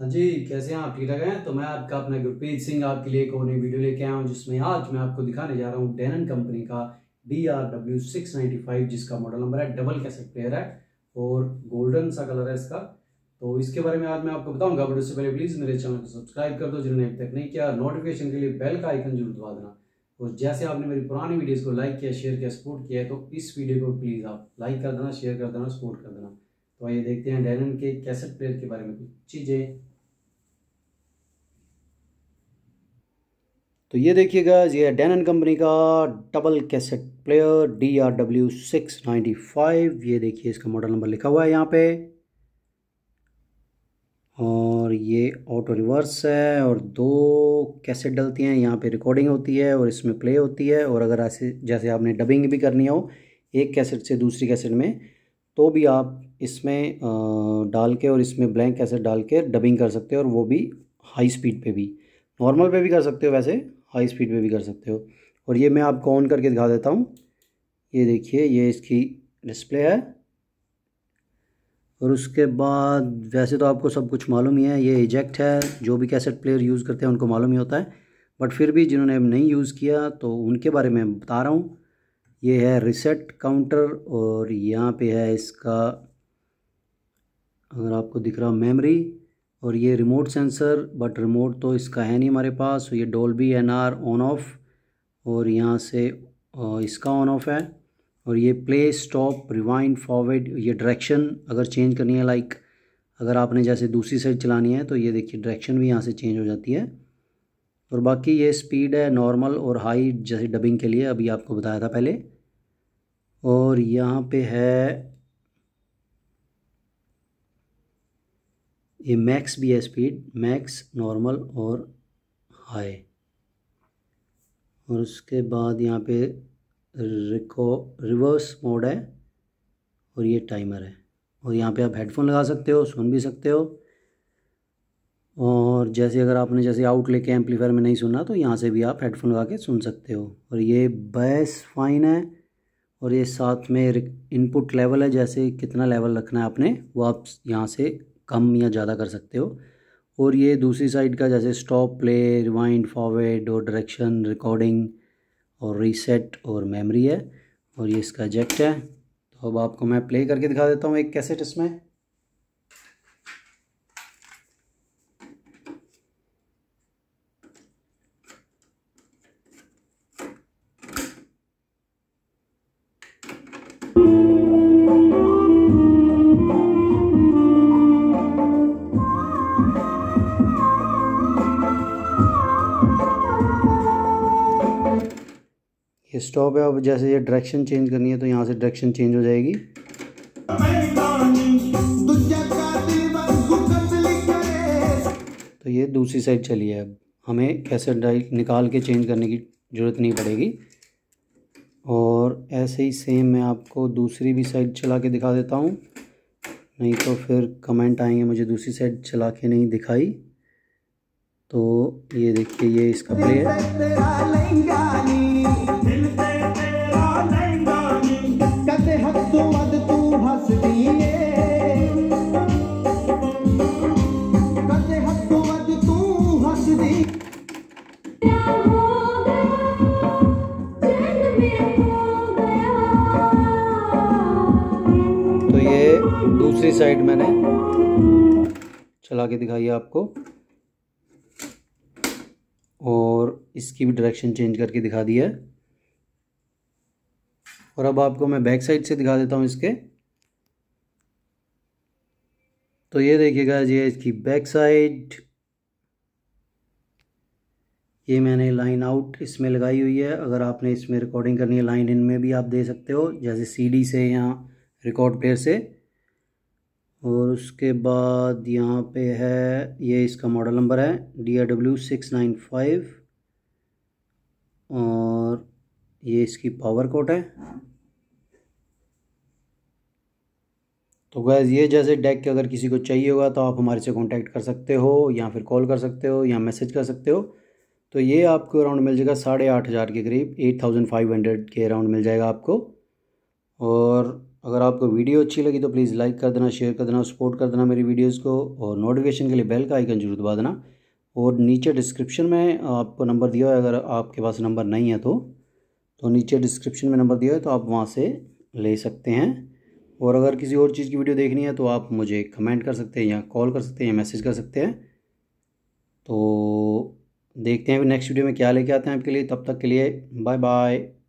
हाँ जी कैसे हैं आप ठीक ठाक हैं तो मैं आपका अपना गुरप्रीत सिंह आपके लिए एक और नई वीडियो लेके आया हूँ जिसमें आज मैं आपको दिखाने जा रहा हूँ डेनन कंपनी का D R W six ninety five जिसका मॉडल नंबर है डबल कैसेट प्लेयर है और गोल्डन सा कलर है इसका तो इसके बारे में आज मैं आपको बताऊंगा बट उससे पहले प्लीज़ मेरे चैनल को सब्सक्राइब कर दो जिन्होंने अभी तक नहीं किया नोटिफिकेशन के लिए बेल का आइकन जरूर दबा देना और जैसे आपने मेरी पुरानी वीडियोज़ को लाइक किया शेयर किया सपोर्ट किया है तो इस वीडियो को प्लीज़ आप लाइक कर देना शेयर कर देना सपोर्ट कर देना तो आइए देखते हैं डेनन के कैसेट प्लेयर के बारे में कुछ चीज़ें तो ये देखिएगा ये डेनन कंपनी का double cassette player D R W six ninety five ये देखिए इसका मॉडल नंबर लिखा हुआ है यहाँ पे और ये ऑटो रिवर्स है और दो कैसेट डलती हैं यहाँ पे रिकॉर्डिंग होती है और इसमें प्ले होती है और अगर ऐसे जैसे आपने डबिंग भी करनी हो एक कैसेट से दूसरी कैसेट में तो भी आप इसमें डाल के और इसमें ब्लैंक कैसेट डाल के डबिंग कर सकते हो और वो भी हाई स्पीड पे भी नॉर्मल पे भी कर सकते हो वैसे हाई स्पीड पे भी कर सकते हो और ये मैं आपको ऑन करके दिखा देता हूँ ये देखिए ये इसकी डिस्प्ले है और उसके बाद वैसे तो आपको सब कुछ मालूम ही है ये इजेक्ट है जो भी कैसेट प्लेयर यूज़ करते हैं उनको मालूम ही होता है बट फिर भी जिन्होंने नहीं यूज़ किया तो उनके बारे में बता रहा हूँ ये है रिसेट काउंटर और यहाँ पे है इसका अगर आपको दिख रहा मेमोरी और ये रिमोट सेंसर बट रिमोट तो इसका है नहीं हमारे पास ये B N R on off और यहाँ से इसका ऑन ऑफ है और ये प्ले स्टॉप रिवाइंड फॉरवर्ड ये डायरेक्शन अगर चेंज करनी है लाइक अगर आपने जैसे दूसरी साइड चलानी है तो ये देखिए डायरेक्शन भी यहाँ से चेंज हो जाती है और बाकी ये स्पीड है नॉर्मल और हाई जैसे डबिंग के लिए अभी आपको बताया था पहले और यहाँ पे है ये मैक्स भी है स्पीड मैक्स नॉर्मल और हाई और उसके बाद यहाँ पे रिको रिवर्स मोड है और ये टाइमर है और यहाँ पे आप हेडफोन लगा सकते हो सुन भी सकते हो और जैसे अगर आपने जैसे आउट लेके एम्पलीफायर में नहीं सुना तो यहाँ से भी आप हेडफोन लगा के सुन सकते हो और ये बेस फाइन है और ये साथ में इनपुट लेवल है जैसे कितना लेवल रखना है आपने वो आप यहाँ से कम या ज़्यादा कर सकते हो और ये दूसरी साइड का जैसे स्टॉप प्ले रिवाइंड फॉरवर्ड और डायरेक्शन रिकॉर्डिंग और रीसेट और मेमोरी है और ये इसका जेक्ट है तो अब आपको मैं प्ले करके दिखा देता हूँ एक कैसेट इसमें ये स्टॉप है अब जैसे ये डायरेक्शन चेंज करनी है तो यहाँ से डायरेक्शन चेंज हो जाएगी तो ये दूसरी साइड चली है अब हमें कैसे निकाल के चेंज करने की ज़रूरत नहीं पड़ेगी और ऐसे ही सेम मैं आपको दूसरी भी साइड चला के दिखा देता हूँ नहीं तो फिर कमेंट आएंगे मुझे दूसरी साइड चला के नहीं दिखाई तो ये देखिए ये इसका प्ले है तो ये दूसरी साइड मैंने चला के दिखाई है आपको और इसकी भी डायरेक्शन चेंज करके दिखा दिया है और अब आपको मैं बैक साइड से दिखा देता हूँ इसके तो ये देखिएगा ये इसकी बैक साइड ये मैंने लाइन आउट इसमें लगाई हुई है अगर आपने इसमें रिकॉर्डिंग करनी है लाइन इन में भी आप दे सकते हो जैसे सीडी से या रिकॉर्ड प्लेयर से और उसके बाद यहाँ पे है ये इसका मॉडल नंबर है D R W six nine five और ये इसकी पावर कोट है तो गैस ये जैसे डेक के अगर किसी को चाहिए होगा तो आप हमारे से कांटेक्ट कर सकते हो या फिर कॉल कर सकते हो या मैसेज कर सकते हो तो ये आपको अराउंड मिल जाएगा साढ़े आठ हज़ार के करीब एट थाउजेंड फाइव हंड्रेड के अराउंड मिल जाएगा आपको और अगर आपको वीडियो अच्छी लगी तो प्लीज़ लाइक कर देना शेयर कर देना सपोर्ट कर देना मेरी वीडियोज़ को और नोटिफिकेशन के लिए बेल का आइकन जरूर दबा देना और नीचे डिस्क्रिप्शन में आपको नंबर दिया है अगर आपके पास नंबर नहीं है तो तो नीचे डिस्क्रिप्शन में नंबर दिया है तो आप वहाँ से ले सकते हैं और अगर किसी और चीज़ की वीडियो देखनी है तो आप मुझे कमेंट कर सकते हैं या कॉल कर सकते हैं या मैसेज कर सकते हैं तो देखते हैं नेक्स्ट वीडियो में क्या लेके आते हैं आपके लिए तब तक के लिए बाय बाय